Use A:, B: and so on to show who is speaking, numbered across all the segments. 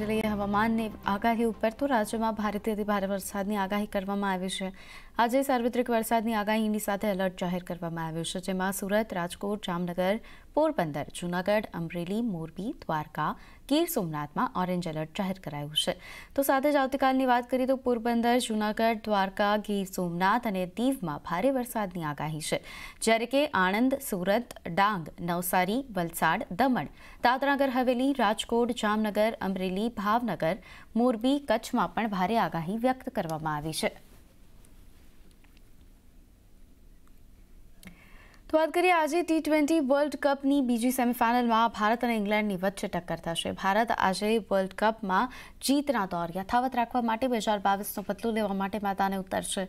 A: really હવામાનની આગાહી ઉપર તો રાજ્યમાં ભારેથી ભારે વરસાદની આગાહી કરવામાં આવી છે આજે સાર્વત્રિક વરસાદની આગાહીની સાથે એલર્ટ જાહેર કરવામાં આવ્યું છે જેમાં સુરત રાજકોટ જામનગર પોરબંદર જૂનાગઢ અમરેલી મોરબી દ્વારકા ગીર સોમનાથમાં ઓરેન્જ એલર્ટ જાહેર કરાયું છે તો સાથે જ આવતીકાલની વાત કરીએ તો પોરબંદર જૂનાગઢ દ્વારકા ગીર સોમનાથ અને દીવમાં ભારે વરસાદની આગાહી છે જ્યારે કે આણંદ સુરત ડાંગ નવસારી વલસાડ દમણ દાદરાનગર હવેલી રાજકોટ જામનગર અમરેલી ભાવ ભાવનગર મોરબી કચ્છમાં પણ ભારે આગાહી વ્યક્ત કરવામાં આવી છે તો વાત કરીએ આજે ટી ટ્વેન્ટી વર્લ્ડ કપની બીજી સેમિફાઇનલમાં ભારત અને ઇંગ્લેન્ડની વચ્ચે ટક્કર થશે ભારત આજે વર્લ્ડ કપમાં જીતના દોર યથાવત રાખવા માટે બે હજાર બાવીસનો પતલો લેવા માટે મેદાને ઉતરશે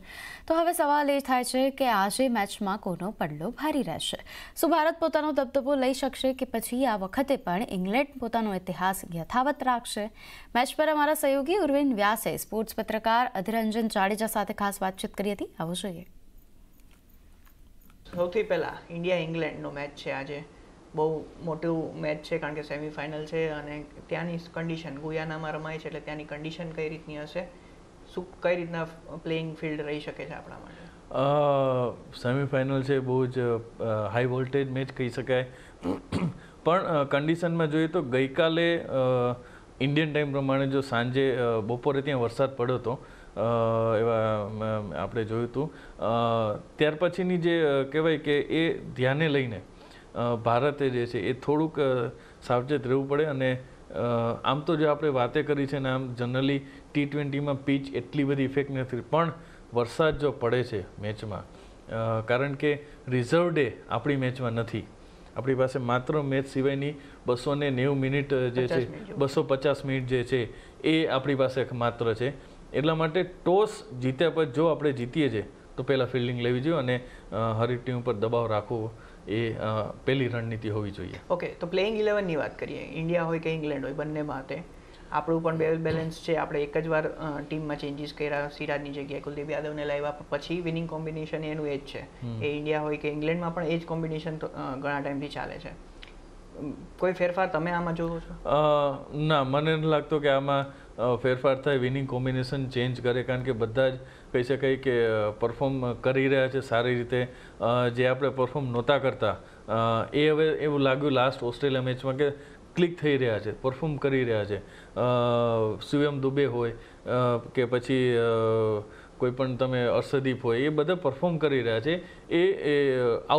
A: તો હવે સવાલ એ થાય છે કે આજે મેચમાં કોનો પડલો ભારી રહેશે શું ભારત પોતાનો દબદબો લઈ શકશે કે પછી આ વખતે પણ ઇંગ્લેન્ડ પોતાનો ઇતિહાસ યથાવત રાખશે મેચ પર અમારા સહયોગી ઉર્વિન વ્યાસે સ્પોર્ટ્સ પત્રકાર અધિરંજન જાડેજા સાથે ખાસ વાતચીત કરી હતી આવો જોઈએ
B: સૌથી પહેલાં ઇન્ડિયા ઇંગ્લેન્ડનો મેચ છે આજે બહુ મોટું મેચ છે કારણ કે સેમિફાઇનલ છે અને ત્યાંની કન્ડિશન ગુયાનામાં રમાય છે એટલે ત્યાંની કન્ડિશન કઈ રીતની હશે શું કઈ રીતના પ્લેઇંગ ફિલ્ડ રહી શકે છે આપણા
C: માટે સેમિફાઇનલ છે બહુ જ હાઈ વોલ્ટેજ મેચ કહી શકાય પણ કન્ડિશનમાં જોઈએ તો ગઈકાલે ઇન્ડિયન ટાઈમ પ્રમાણે જો સાંજે બપોરે ત્યાં વરસાદ પડ્યો હતો એવા આપણે જોયું હતું ત્યાર પછીની જે કહેવાય કે એ ધ્યાને લઈને ભારતે જે છે એ થોડુંક સાવચેત રહેવું પડે અને આમ તો જે આપણે વાતે કરી છે ને આમ જનરલી ટી ટ્વેન્ટીમાં પીચ એટલી બધી ઇફેક્ટ નથી પણ વરસાદ જો પડે છે મેચમાં કારણ કે રિઝર્વ ડે આપણી મેચમાં નથી આપણી પાસે માત્ર મેચ સિવાયની બસો ને નેવું મિનિટ જે છે બસો પચાસ મિનિટ જે છે એ આપણી પાસે માત્ર છે એટલા માટે ટોસ જીત્યા પછી જો આપણે જીતીએ છીએ તો પહેલાં ફિલ્ડિંગ લેવી જોઈએ અને હરી ટીમ ઉપર દબાવ રાખવો એ પહેલી રણનીતિ હોવી જોઈએ
B: ઓકે તો પ્લેઇંગ ઇલેવનની વાત કરીએ ઇન્ડિયા હોય કે ઇંગ્લેન્ડ હોય બંને માટે આપણું પણ બે બેલેન્સ છે આપણે એક જ વાર ટીમમાં ચેન્જીસ કર્યા સિરાજની જગ્યાએ કુલદીપ યાદવને લાવ્યા પછી વિનિંગ કોમ્બિનેશન એનું એ જ છે એ ઇન્ડિયા હોય કે ઇંગ્લેન્ડમાં પણ એ જ કોમ્બિનેશન ઘણા ટાઈમથી ચાલે છે કોઈ ફેરફાર તમે આમાં જોવો
C: છો ના મને લાગતો કે આમાં ફેરફાર થાય વિનિંગ કોમ્બિનેશન ચેન્જ કરે કારણ કે બધા જ કહી શકાય કે પરફોર્મ કરી રહ્યા છે સારી રીતે જે આપણે પરફોર્મ નહોતા કરતા એ હવે એવું લાગ્યું લાસ્ટ ઓસ્ટ્રેલિયા મેચમાં કે ક્લિક થઈ રહ્યા છે પરફોર્મ કરી રહ્યા છે શિવમ દુબે હોય કે પછી કોઈ પણ તમે અર્ષદીપ હોય એ બધા પરફોર્મ કરી રહ્યા છે એ એ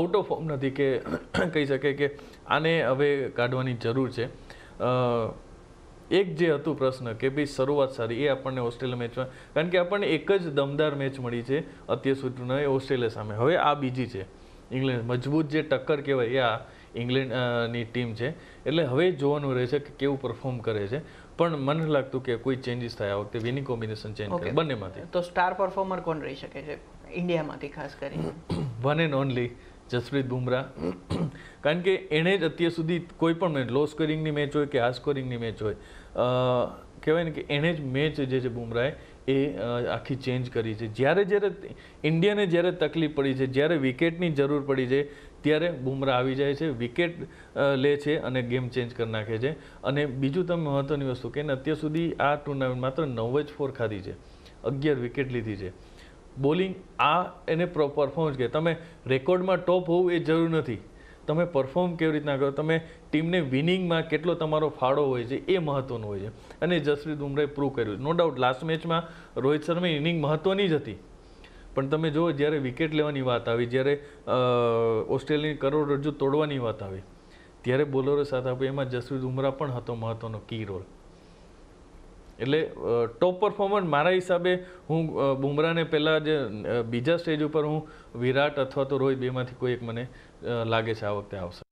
C: આઉટ ઓફ ફોર્મ નથી કે કહી શકે કે આને હવે કાઢવાની જરૂર છે એક જે હતું પ્રશ્ન કે ભાઈ શરૂઆત સારી એ આપણને ઓસ્ટ્રેલિયા મેચમાં કારણ કે આપણને એક જ દમદાર મેચ મળી છે અત્યાર સુધીનો એ ઓસ્ટ્રેલિયા સામે હવે આ બીજી છે ઇંગ્લેન્ડ મજબૂત જે ટક્કર કહેવાય એ આ ઇંગ્લેન્ડની ટીમ છે એટલે હવે જોવાનું રહે છે કે કેવું પરફોર્મ કરે છે પણ મને લાગતું કે કોઈ ચેન્જીસ થયા વખતે વિનિંગ કોમ્બિનેશન ચેન્જ કરે બંનેમાંથી
B: તો સ્ટાર પરફોર્મર કોણ રહી શકે છે ઇન્ડિયામાંથી ખાસ કરી
C: one and only Jasprit Bumrah કારણ કે એણે જ અત્યાર સુધી કોઈ પણ મેચ લો સ્કોરિંગની મેચ હોય કે આ સ્કોરિંગની મેચ હોય કહેવાય ને કે એણે જ મેચ જે છે બુમરાએ એ આખી ચેન્જ કરી છે જ્યારે જ્યારે ઇન્ડિયાને જ્યારે તકલીફ પડી છે જ્યારે વિકેટની જરૂર પડી છે ત્યારે બુમરાહ આવી જાય છે વિકેટ લે છે અને ગેમ ચેન્જ કરી નાખે છે અને બીજું તમે મહત્ત્વની વસ્તુ કે અત્યાર સુધી આ ટુર્નામેન્ટ માત્ર નવ જ ફોર ખાધી છે અગિયાર વિકેટ લીધી છે બોલિંગ આ એને પરફોર્મન્સ કે તમે રેકોર્ડમાં ટોપ હોવું એ જરૂર નથી તમે પરફોર્મ કેવી રીતના કરો તમે ટીમને વિનિંગમાં કેટલો તમારો ફાળો હોય છે એ મહત્વનો હોય છે અને જસપ્રીત બુમરાએ પ્રૂવ કર્યું નો ડાઉટ લાસ્ટ મેચમાં રોહિત શર્માની ઇનિંગ મહત્વની જ હતી પણ તમે જુઓ જ્યારે વિકેટ લેવાની વાત આવી જ્યારે ઓસ્ટ્રેલિયાની કરોડરજ્જુ તોડવાની વાત આવી ત્યારે બોલરો સાથે આપણે એમાં જસપ્રીત બુમરા પણ હતો મહત્વનો કી રોલ એટલે ટોપ પરફોર્મર મારા હિસાબે હું બુમરાને પહેલાં જે બીજા સ્ટેજ ઉપર હું વિરાટ અથવા તો રોહિત બેમાંથી કોઈ એક મને લાગે છે આ વખતે આવશે